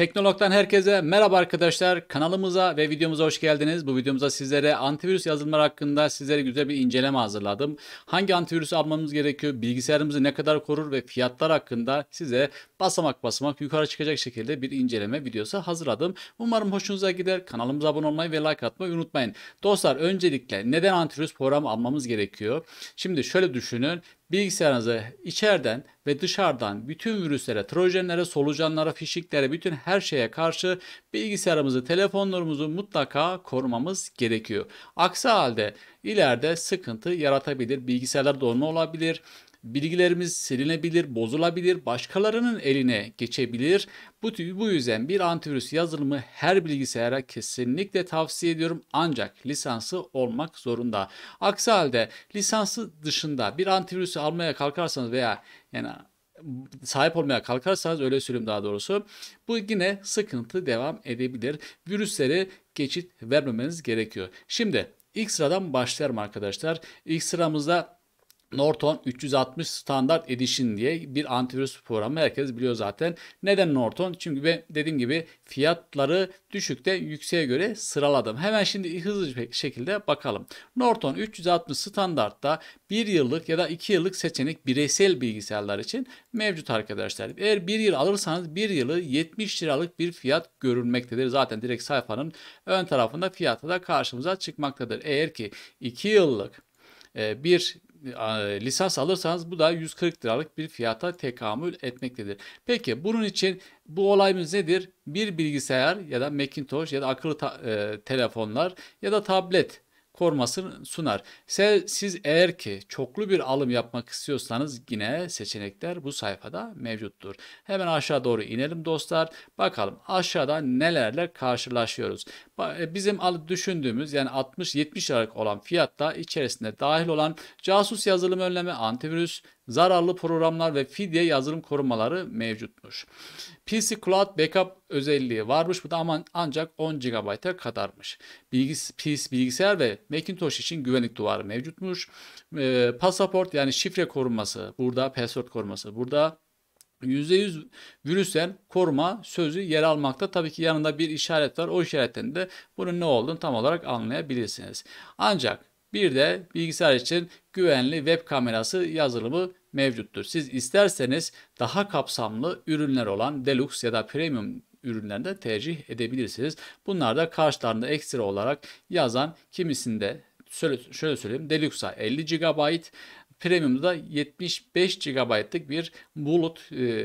Teknolog'dan herkese merhaba arkadaşlar. Kanalımıza ve videomuza hoş geldiniz. Bu videomuzda sizlere antivirüs yazılımları hakkında sizlere güzel bir inceleme hazırladım. Hangi antivirüsü almamız gerekiyor, bilgisayarımızı ne kadar korur ve fiyatlar hakkında size basamak basamak yukarı çıkacak şekilde bir inceleme videosu hazırladım. Umarım hoşunuza gider. Kanalımıza abone olmayı ve like atmayı unutmayın. Dostlar öncelikle neden antivirüs programı almamız gerekiyor? Şimdi şöyle düşünün bilgisayarınızı içeriden ve dışarıdan bütün virüslere, trojenlere, solucanlara, fişiklere, bütün her şeye karşı bilgisayarımızı, telefonlarımızı mutlaka korumamız gerekiyor. Aksi halde ileride sıkıntı yaratabilir. Bilgisayarlar donma olabilir, Bilgilerimiz silinebilir, bozulabilir, başkalarının eline geçebilir. Bu, bu yüzden bir antivirüs yazılımı her bilgisayara kesinlikle tavsiye ediyorum ancak lisansı olmak zorunda. Aksi halde lisansı dışında bir antivirüsü almaya kalkarsanız veya yani sahip olmaya kalkarsanız öyle söyleyeyim daha doğrusu bu yine sıkıntı devam edebilir. Virüsleri geçit vermemeniz gerekiyor. Şimdi ilk sıradan başlayalım arkadaşlar. İlk sıramızda Norton 360 Standard Edition diye bir antivirüs programı herkes biliyor zaten. Neden Norton? Çünkü ben dediğim gibi fiyatları düşükte yükseğe göre sıraladım. Hemen şimdi hızlı şekilde bakalım. Norton 360 standartta 1 yıllık ya da 2 yıllık seçenek bireysel bilgisayarlar için mevcut arkadaşlar. Eğer 1 yıl alırsanız 1 yılı 70 liralık bir fiyat görülmektedir. Zaten direkt sayfanın ön tarafında fiyatı da karşımıza çıkmaktadır. Eğer ki 2 yıllık e, bir lisans alırsanız bu da 140 liralık bir fiyata tekamül etmektedir. Peki bunun için bu olayımız nedir? Bir bilgisayar ya da Macintosh ya da akıllı e, telefonlar ya da tablet korumasını sunar. Siz eğer ki çoklu bir alım yapmak istiyorsanız yine seçenekler bu sayfada mevcuttur. Hemen aşağı doğru inelim dostlar. Bakalım aşağıda nelerle karşılaşıyoruz. E, bizim düşündüğümüz yani 60-70 liralık olan fiyatta içerisinde dahil olan casus yazılım önleme, antivirüs, zararlı programlar ve fidye yazılım korumaları mevcutmuş. PC Cloud Backup özelliği varmış. Bu da ama ancak 10 GB'a kadarmış. Bilgis, PC, bilgisayar ve Macintosh için güvenlik duvarı mevcutmuş. E, pasaport yani şifre koruması Burada password koruması. Burada %100 virüsten koruma sözü yer almakta. Tabii ki yanında bir işaret var. O işaretten de bunun ne olduğunu tam olarak anlayabilirsiniz. Ancak bir de bilgisayar için güvenli web kamerası yazılımı mevcuttur. Siz isterseniz daha kapsamlı ürünler olan Deluxe ya da Premium ürünlerde tercih edebilirsiniz. Bunlar da karşılarında ekstra olarak yazan kimisinde şöyle, şöyle söyleyeyim Deluxe'a 50 GB, Premium'da 75 GB'lık bir bulut e,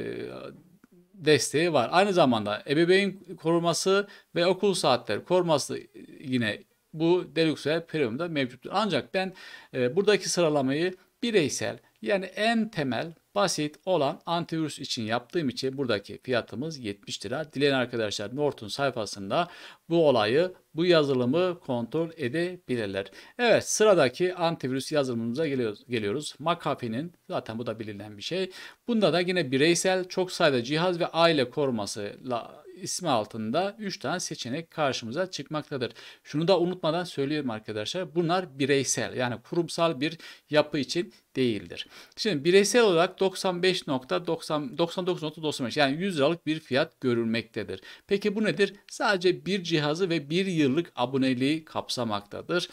desteği var. Aynı zamanda ebeveyn koruması ve okul saatleri koruması yine bu Deluxe ve Premium'da mevcuttur. Ancak ben e, buradaki sıralamayı bireysel yani en temel basit olan antivirüs için yaptığım için buradaki fiyatımız 70 lira. Dileyen arkadaşlar Norton sayfasında bu olayı bu yazılımı kontrol edebilirler. Evet sıradaki antivirüs yazılımımıza geliyoruz. geliyoruz. McAfee'nin zaten bu da bilinen bir şey. Bunda da yine bireysel çok sayıda cihaz ve aile korumasıyla ismi altında 3 tane seçenek karşımıza çıkmaktadır. Şunu da unutmadan söylüyorum arkadaşlar. Bunlar bireysel yani kurumsal bir yapı için değildir. Şimdi bireysel olarak 95.90 yani 100 liralık bir fiyat görülmektedir. Peki bu nedir? Sadece bir cihazı ve bir yıllık aboneliği kapsamaktadır.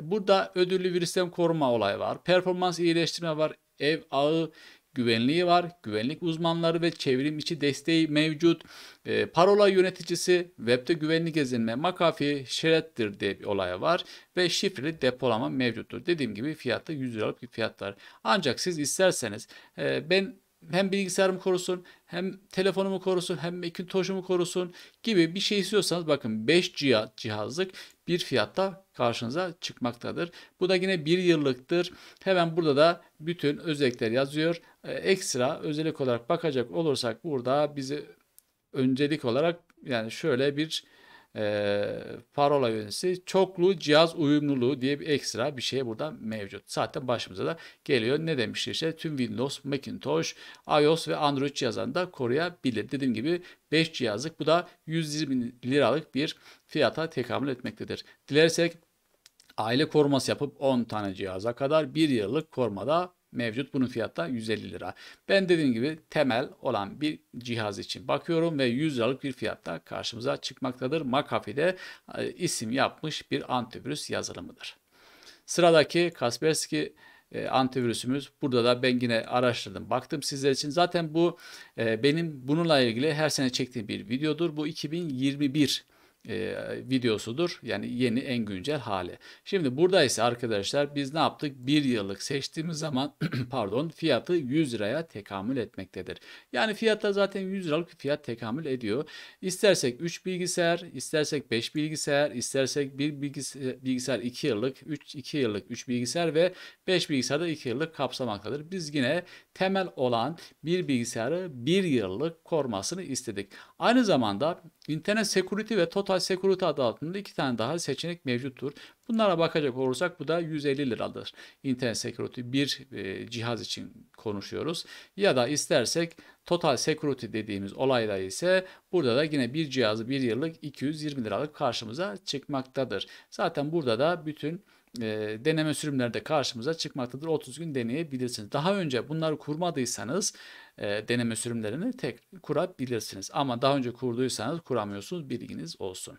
Burada ödüllü virüsten koruma olayı var. Performans iyileştirme var. Ev ağı güvenliği var, güvenlik uzmanları ve çevrim içi desteği mevcut. E, parola yöneticisi, webde güvenli gezinme, McAfee, Shredder diye bir olay var ve şifreli depolama mevcuttur. Dediğim gibi fiyatta 100 liralık bir fiyatlar. Ancak siz isterseniz e, ben hem bilgisayarımı korusun hem telefonumu korusun hem Macintosh'umu korusun gibi bir şey istiyorsanız bakın 5 cihazlık bir fiyatta karşınıza çıkmaktadır. Bu da yine bir yıllıktır. Hemen burada da bütün özellikler yazıyor. E, ekstra özellik olarak bakacak olursak burada bizi öncelik olarak yani şöyle bir ee, parola yöneticisi çoklu cihaz uyumluluğu diye bir ekstra bir şey burada mevcut. Zaten başımıza da geliyor. Ne demişti işte tüm Windows, Macintosh, iOS ve Android cihazlarını da koruyabilir. Dediğim gibi 5 cihazlık bu da 120 liralık bir fiyata tekamül etmektedir. Dilersek aile koruması yapıp 10 tane cihaza kadar 1 yıllık korumada mevcut. Bunun fiyatı da 150 lira. Ben dediğim gibi temel olan bir cihaz için bakıyorum ve 100 liralık bir fiyatta karşımıza çıkmaktadır. McAfee'de e, isim yapmış bir antivirüs yazılımıdır. Sıradaki Kaspersky e, antivirüsümüz. Burada da ben yine araştırdım. Baktım sizler için. Zaten bu e, benim bununla ilgili her sene çektiğim bir videodur. Bu 2021 e, videosudur. Yani yeni en güncel hali. Şimdi burada ise arkadaşlar biz ne yaptık? Bir yıllık seçtiğimiz zaman pardon fiyatı 100 liraya tekamül etmektedir. Yani fiyata zaten 100 liralık fiyat tekamül ediyor. İstersek 3 bilgisayar, istersek 5 bilgisayar, istersek 1 e, bilgisayar, bilgisayar 2 yıllık, 3 2 yıllık 3 bilgisayar ve 5 bilgisayarda 2 yıllık kapsamaktadır. Biz yine temel olan bir bilgisayarı 1 yıllık korumasını istedik. Aynı zamanda internet security ve total Total Security adı altında iki tane daha seçenek mevcuttur. Bunlara bakacak olursak bu da 150 liradır. Internet Security bir e, cihaz için konuşuyoruz. Ya da istersek Total Security dediğimiz olayda ise burada da yine bir cihazı bir yıllık 220 liralık karşımıza çıkmaktadır. Zaten burada da bütün e, deneme sürümlerde karşımıza çıkmaktadır. 30 gün deneyebilirsiniz. Daha önce bunları kurmadıysanız e, deneme sürümlerini tek kurabilirsiniz. Ama daha önce kurduysanız kuramıyorsunuz bilginiz olsun.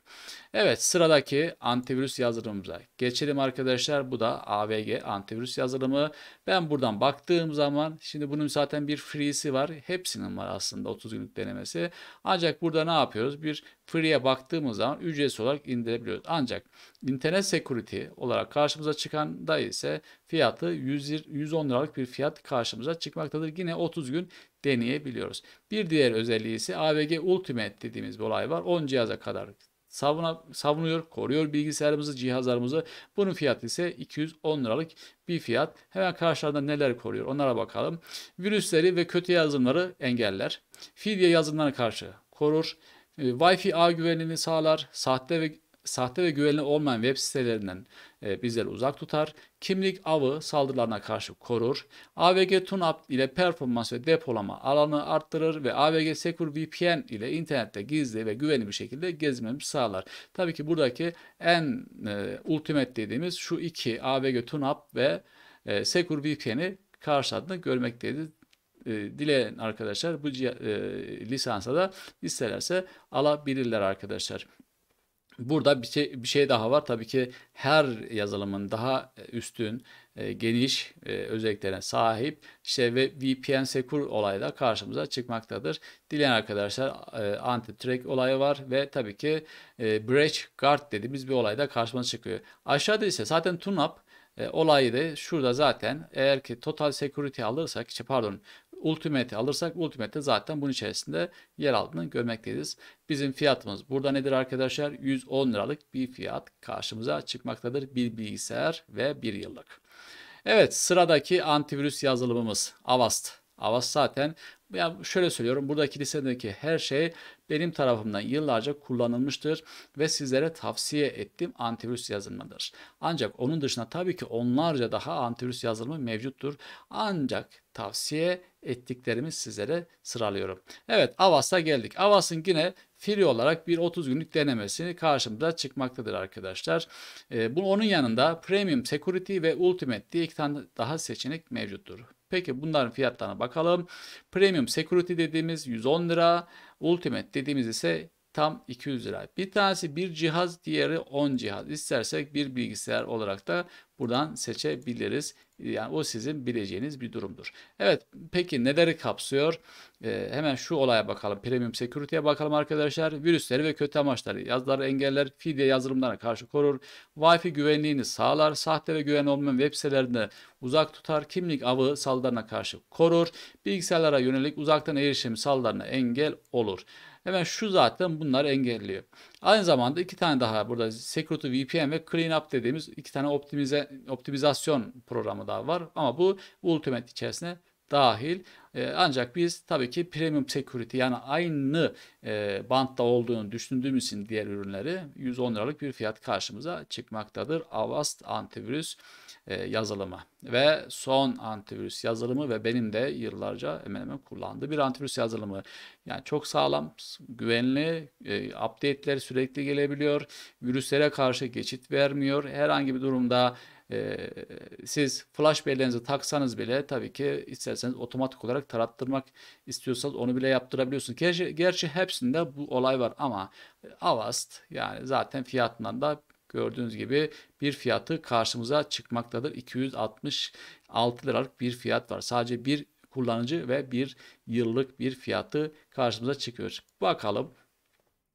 Evet sıradaki antivirüs yazılımımıza geçelim arkadaşlar. Bu da AVG antivirüs yazılımı. Ben buradan baktığım zaman şimdi bunun zaten bir free'si var. Hepsinin var aslında 30 günlük denemesi. Ancak burada ne yapıyoruz? Bir free'ye baktığımız zaman ücretsiz olarak indirebiliyoruz. Ancak internet security olarak karşımıza çıkan da ise fiyatı 110 liralık bir fiyat karşımıza çıkmaktadır. Yine 30 gün deneyebiliyoruz. Bir diğer özelliği ise AVG Ultimate dediğimiz bir olay var. 10 cihaza kadar savuna, savunuyor, koruyor bilgisayarımızı, cihazlarımızı. Bunun fiyatı ise 210 liralık bir fiyat. Hemen karşılarında neler koruyor onlara bakalım. Virüsleri ve kötü yazılımları engeller. Fidye yazılımlarına karşı korur. Ee, Wi-Fi ağ güvenliğini sağlar, sahte ve sahte ve güvenli olmayan web sitelerinden e, bizleri uzak tutar. Kimlik avı saldırılarına karşı korur. AVG TuneUp ile performans ve depolama alanı arttırır ve AVG Secure VPN ile internette gizli ve güvenli bir şekilde gezmemizi sağlar. Tabii ki buradaki en e, ultimate dediğimiz şu iki AVG TuneUp ve e, Secure VPN'i karşıladığını görmekteyiz e, dileyen arkadaşlar bu e, lisansa da isterlerse alabilirler arkadaşlar. Burada bir şey, bir şey daha var. Tabii ki her yazılımın daha e, üstün, e, geniş e, özelliklerine sahip işte ve VPN Secure olayı da karşımıza çıkmaktadır. Dileyen arkadaşlar anti-track olayı var ve tabii ki breach guard dediğimiz bir olay da karşımıza çıkıyor. Aşağıda ise zaten TUNAP olayı da şurada zaten eğer ki total security alırsak işte pardon Ultimate'i alırsak Ultimate'de zaten bunun içerisinde yer aldığını görmekteyiz. Bizim fiyatımız burada nedir arkadaşlar? 110 liralık bir fiyat karşımıza çıkmaktadır. Bir bilgisayar ve bir yıllık. Evet sıradaki antivirüs yazılımımız Avast. Avast zaten yani şöyle söylüyorum buradaki listedeki her şey benim tarafımdan yıllarca kullanılmıştır ve sizlere tavsiye ettiğim antivirüs yazılımıdır. Ancak onun dışında tabii ki onlarca daha antivirüs yazılımı mevcuttur. Ancak tavsiye ettiklerimi sizlere sıralıyorum. Evet Avas'a geldik. Avas'ın yine free olarak bir 30 günlük denemesi karşımıza çıkmaktadır arkadaşlar. E, ee, bunun onun yanında Premium Security ve Ultimate diye iki tane daha seçenek mevcuttur. Peki bunların fiyatlarına bakalım. Premium Security dediğimiz 110 lira. Ultimate dediğimiz ise tam 200 lira. Bir tanesi bir cihaz, diğeri 10 cihaz. İstersek bir bilgisayar olarak da buradan seçebiliriz. Yani o sizin bileceğiniz bir durumdur. Evet peki neleri kapsıyor? Ee, hemen şu olaya bakalım. Premium Security'ye bakalım arkadaşlar. Virüsleri ve kötü amaçları, yazıları engeller, fidye yazılımlarına karşı korur. Wi-Fi güvenliğini sağlar. Sahte ve güven olmayan web sitelerinde uzak tutar. Kimlik avı saldırılarına karşı korur. Bilgisayarlara yönelik uzaktan erişim saldırılarına engel olur. Hemen şu zaten bunları engelliyor. Aynı zamanda iki tane daha burada Security VPN ve Cleanup dediğimiz iki tane optimize, optimizasyon programı daha var ama bu Ultimate içerisine dahil. Ee, ancak biz tabii ki premium security yani aynı e, bantta olduğunu düşündüğümüz için diğer ürünleri 110 liralık bir fiyat karşımıza çıkmaktadır. Avast antivirüs e, yazılımı ve son antivirüs yazılımı ve benim de yıllarca hemen hemen kullandığı bir antivirüs yazılımı. Yani çok sağlam, güvenli, e, update'ler sürekli gelebiliyor. Virüslere karşı geçit vermiyor. Herhangi bir durumda e, siz flash belleğinizi taksanız bile tabii ki isterseniz otomatik olarak olarak tarattırmak istiyorsanız onu bile yaptırabiliyorsun. Gerçi, gerçi hepsinde bu olay var ama e, Avast yani zaten fiyatından da gördüğünüz gibi bir fiyatı karşımıza çıkmaktadır. 266 liralık bir fiyat var. Sadece bir kullanıcı ve bir yıllık bir fiyatı karşımıza çıkıyor. Bakalım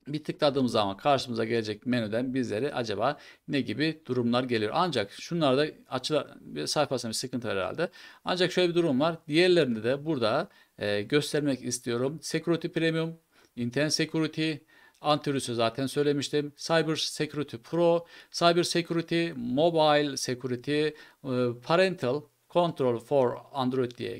bir tıkladığımız zaman karşımıza gelecek menüden bizlere acaba ne gibi durumlar gelir. Ancak şunlarda açılar sayfasında bir sıkıntı var herhalde. Ancak şöyle bir durum var. Diğerlerini de burada e, göstermek istiyorum. Security Premium, Internet Security, antivirüsü zaten söylemiştim. Cyber Security Pro, Cyber Security, Mobile Security, e, Parental, Control for Android diye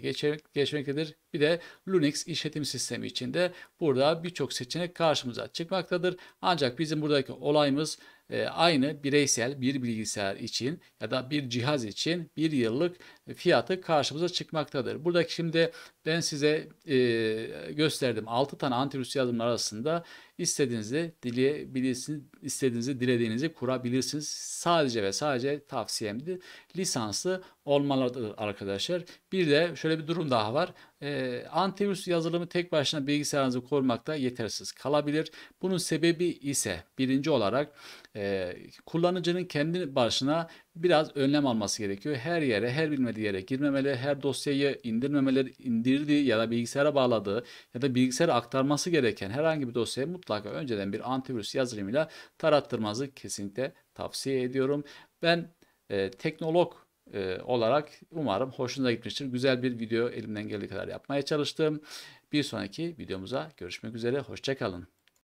geçmektedir. Bir de Linux işletim sistemi içinde burada birçok seçenek karşımıza çıkmaktadır. Ancak bizim buradaki olayımız e, aynı bireysel bir bilgisayar için ya da bir cihaz için bir yıllık fiyatı karşımıza çıkmaktadır. Buradaki şimdi ben size e, gösterdim 6 tane antivirüs yazılımlar arasında İstediğinizi dileyebilirsiniz, istediğinizi dilediğinizi kurabilirsiniz. Sadece ve sadece tavsiyemdi. Lisanslı olmalı arkadaşlar. Bir de şöyle bir durum daha var. E, antivirüs yazılımı tek başına bilgisayarınızı korumakta yetersiz kalabilir. Bunun sebebi ise birinci olarak e, kullanıcının kendi başına biraz önlem alması gerekiyor. Her yere, her bilmediği yere girmemeleri, her dosyayı indirmemeleri, indirdiği ya da bilgisayara bağladığı ya da bilgisayara aktarması gereken herhangi bir dosyaya mutlaka önceden bir antivirüs yazılımıyla tarattırmanızı kesinlikle tavsiye ediyorum. Ben e, teknolog e, olarak umarım hoşunuza gitmiştir. Güzel bir video elimden geldiği kadar yapmaya çalıştım. Bir sonraki videomuza görüşmek üzere. Hoşçakalın.